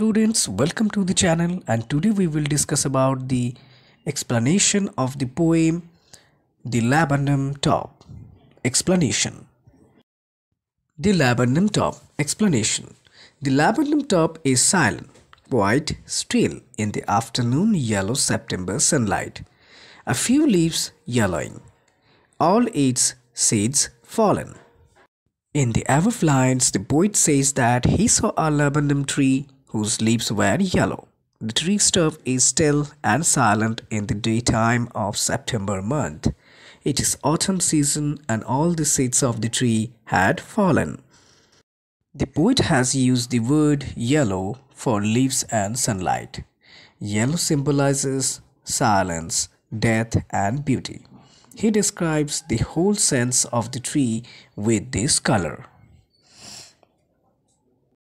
students welcome to the channel and today we will discuss about the explanation of the poem the laburnum top explanation the laburnum top explanation the laburnum top is silent quite still in the afternoon yellow september sunlight a few leaves yellowing all its seeds fallen in the ever lines, the poet says that he saw a laburnum tree whose leaves were yellow. The tree stump is still and silent in the daytime of September month. It is autumn season and all the seeds of the tree had fallen. The poet has used the word yellow for leaves and sunlight. Yellow symbolizes silence, death and beauty. He describes the whole sense of the tree with this color.